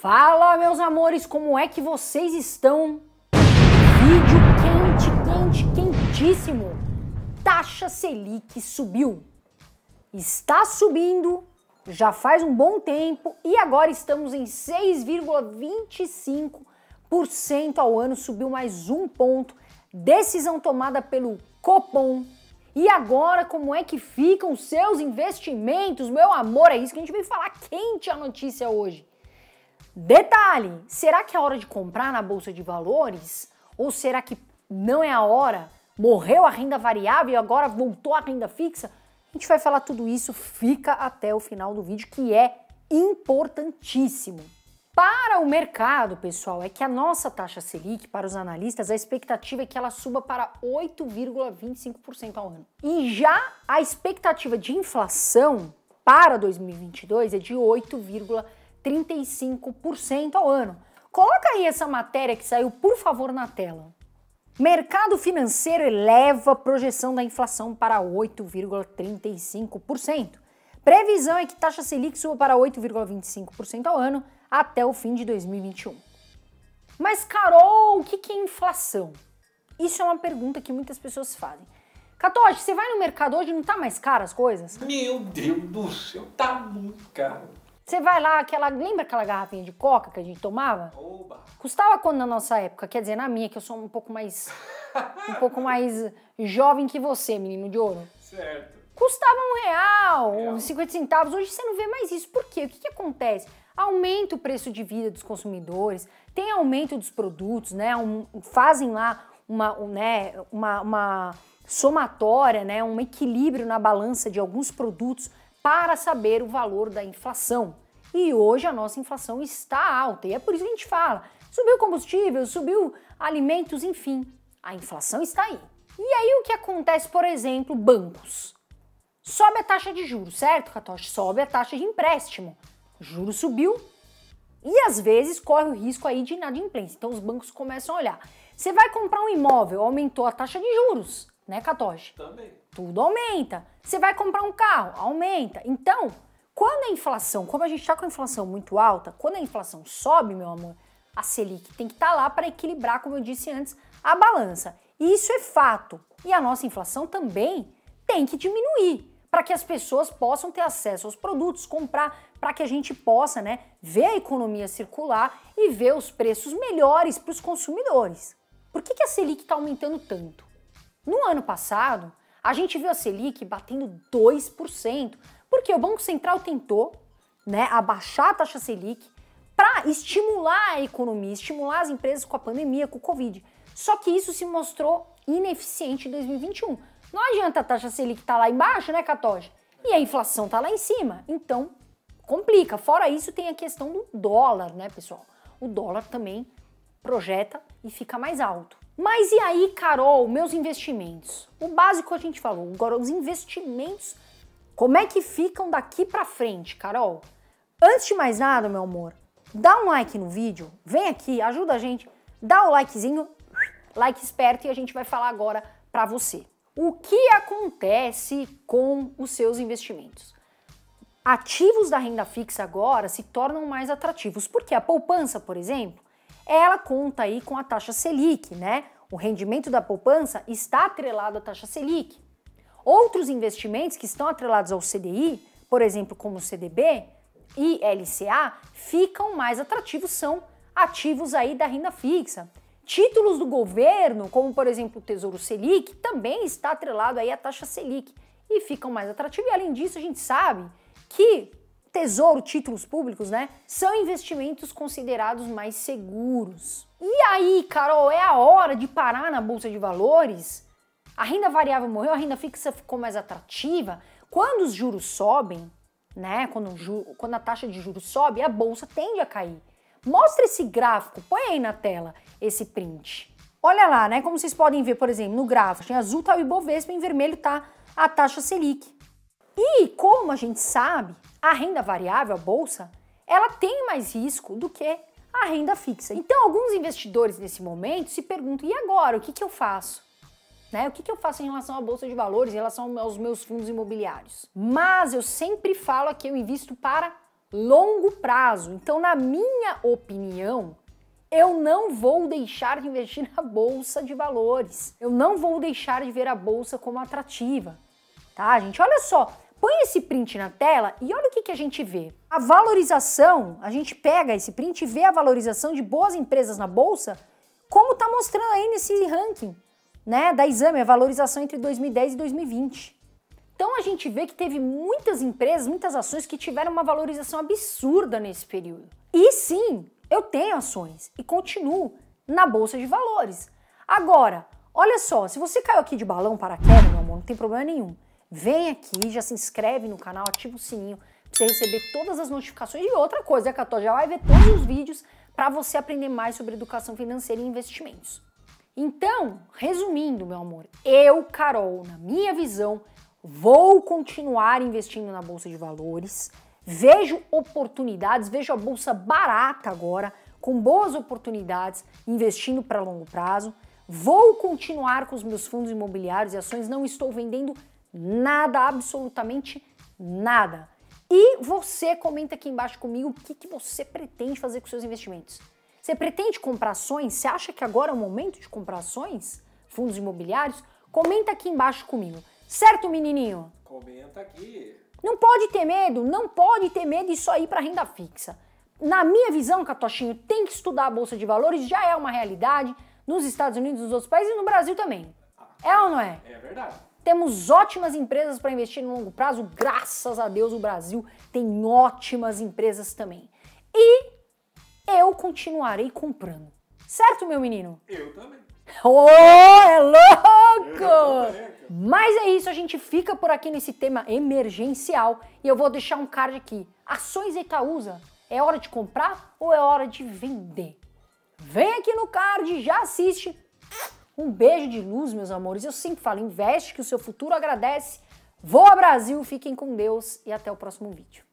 Fala, meus amores, como é que vocês estão? Vídeo quente, quente, quentíssimo. Taxa Selic subiu. Está subindo já faz um bom tempo e agora estamos em 6,25% ao ano, subiu mais um ponto. Decisão tomada pelo Copom. E agora, como é que ficam seus investimentos? Meu amor, é isso que a gente veio falar quente a notícia hoje. Detalhe: será que é hora de comprar na bolsa de valores? Ou será que não é a hora? Morreu a renda variável e agora voltou a renda fixa? A gente vai falar tudo isso, fica até o final do vídeo que é importantíssimo. Para o mercado, pessoal, é que a nossa taxa Selic, para os analistas, a expectativa é que ela suba para 8,25% ao ano. E já a expectativa de inflação para 2022 é de 8,25%. 35% ao ano. Coloca aí essa matéria que saiu, por favor, na tela. Mercado financeiro eleva a projeção da inflação para 8,35%. Previsão é que taxa Selic suba para 8,25% ao ano até o fim de 2021. Mas, Carol, o que é inflação? Isso é uma pergunta que muitas pessoas fazem. Catoche, você vai no mercado hoje e não tá mais caro as coisas? Meu Deus do céu, tá muito caro. Você vai lá, aquela, lembra aquela garrafinha de coca que a gente tomava? Oba. Custava quanto na nossa época? Quer dizer, na minha, que eu sou um pouco mais um pouco mais jovem que você, menino de ouro. Certo. Custava um real, real, 50 centavos. Hoje você não vê mais isso. Por quê? O que, que acontece? Aumenta o preço de vida dos consumidores, tem aumento dos produtos, né? Um, fazem lá uma, um, né, uma, uma somatória, né? um equilíbrio na balança de alguns produtos para saber o valor da inflação. E hoje a nossa inflação está alta e é por isso que a gente fala: subiu combustível, subiu alimentos, enfim, a inflação está aí. E aí o que acontece, por exemplo, bancos? Sobe a taxa de juros, certo, Katoshi? Sobe a taxa de empréstimo. O juro subiu e às vezes corre o risco aí de inadimplência. Então os bancos começam a olhar. Você vai comprar um imóvel, aumentou a taxa de juros né, Catoche? Também. Tudo aumenta. Você vai comprar um carro, aumenta. Então, quando a inflação, como a gente está com a inflação muito alta, quando a inflação sobe, meu amor, a Selic tem que estar tá lá para equilibrar, como eu disse antes, a balança. E isso é fato. E a nossa inflação também tem que diminuir para que as pessoas possam ter acesso aos produtos, comprar, para que a gente possa né, ver a economia circular e ver os preços melhores para os consumidores. Por que, que a Selic está aumentando tanto? No ano passado, a gente viu a Selic batendo 2%, porque o Banco Central tentou né, abaixar a taxa Selic para estimular a economia, estimular as empresas com a pandemia, com o Covid. Só que isso se mostrou ineficiente em 2021. Não adianta a taxa Selic estar tá lá embaixo, né, Catoja? E a inflação está lá em cima. Então, complica. Fora isso, tem a questão do dólar, né, pessoal? O dólar também projeta e fica mais alto. Mas e aí, Carol, meus investimentos? O básico a gente falou, agora os investimentos, como é que ficam daqui para frente, Carol? Antes de mais nada, meu amor, dá um like no vídeo, vem aqui, ajuda a gente, dá o likezinho, like esperto e a gente vai falar agora para você. O que acontece com os seus investimentos? Ativos da renda fixa agora se tornam mais atrativos, porque a poupança, por exemplo, ela conta aí com a taxa Selic, né? O rendimento da poupança está atrelado à taxa Selic. Outros investimentos que estão atrelados ao CDI, por exemplo, como o CDB e LCA, ficam mais atrativos, são ativos aí da renda fixa. Títulos do governo, como por exemplo o Tesouro Selic, também está atrelado aí à taxa Selic e ficam mais atrativos. E além disso, a gente sabe que tesouro, títulos públicos, né? São investimentos considerados mais seguros. E aí, Carol, é a hora de parar na bolsa de valores? A renda variável morreu, a renda fixa ficou mais atrativa. Quando os juros sobem, né? Quando, quando a taxa de juros sobe, a bolsa tende a cair. Mostra esse gráfico, põe aí na tela esse print. Olha lá, né? Como vocês podem ver, por exemplo, no gráfico, em azul tá o Ibovespa, em vermelho tá a taxa Selic. E como a gente sabe, a renda variável, a bolsa, ela tem mais risco do que a renda fixa. Então, alguns investidores nesse momento se perguntam: e agora? O que, que eu faço? Né? O que, que eu faço em relação à bolsa de valores, em relação aos meus fundos imobiliários? Mas eu sempre falo que eu invisto para longo prazo. Então, na minha opinião, eu não vou deixar de investir na bolsa de valores. Eu não vou deixar de ver a bolsa como atrativa. Tá, gente? Olha só, Põe esse print na tela e olha o que, que a gente vê. A valorização, a gente pega esse print e vê a valorização de boas empresas na bolsa, como está mostrando aí nesse ranking né, da exame, a valorização entre 2010 e 2020. Então a gente vê que teve muitas empresas, muitas ações que tiveram uma valorização absurda nesse período. E sim, eu tenho ações e continuo na bolsa de valores. Agora, olha só, se você caiu aqui de balão para queda, meu amor, não tem problema nenhum. Vem aqui, já se inscreve no canal, ativa o sininho pra você receber todas as notificações. E outra coisa, é que a Cató já vai ver todos os vídeos para você aprender mais sobre educação financeira e investimentos. Então, resumindo, meu amor, eu, Carol, na minha visão, vou continuar investindo na bolsa de valores. Vejo oportunidades, vejo a bolsa barata agora, com boas oportunidades, investindo para longo prazo. Vou continuar com os meus fundos imobiliários e ações, não estou vendendo Nada, absolutamente nada. E você comenta aqui embaixo comigo o que, que você pretende fazer com seus investimentos. Você pretende comprar ações? Você acha que agora é o momento de comprar ações? Fundos imobiliários? Comenta aqui embaixo comigo. Certo, menininho? Comenta aqui. Não pode ter medo, não pode ter medo isso aí para renda fixa. Na minha visão, Catochinho, tem que estudar a bolsa de valores, já é uma realidade nos Estados Unidos, nos outros países e no Brasil também. Ah, é ou não é? É verdade. Temos ótimas empresas para investir no longo prazo, graças a Deus o Brasil tem ótimas empresas também. E eu continuarei comprando. Certo, meu menino? Eu também. Oh, é louco! Mas é isso, a gente fica por aqui nesse tema emergencial e eu vou deixar um card aqui. Ações causa é hora de comprar ou é hora de vender? Vem aqui no card, já assiste um beijo de luz, meus amores. Eu sempre falo, investe que o seu futuro agradece. ao Brasil, fiquem com Deus e até o próximo vídeo.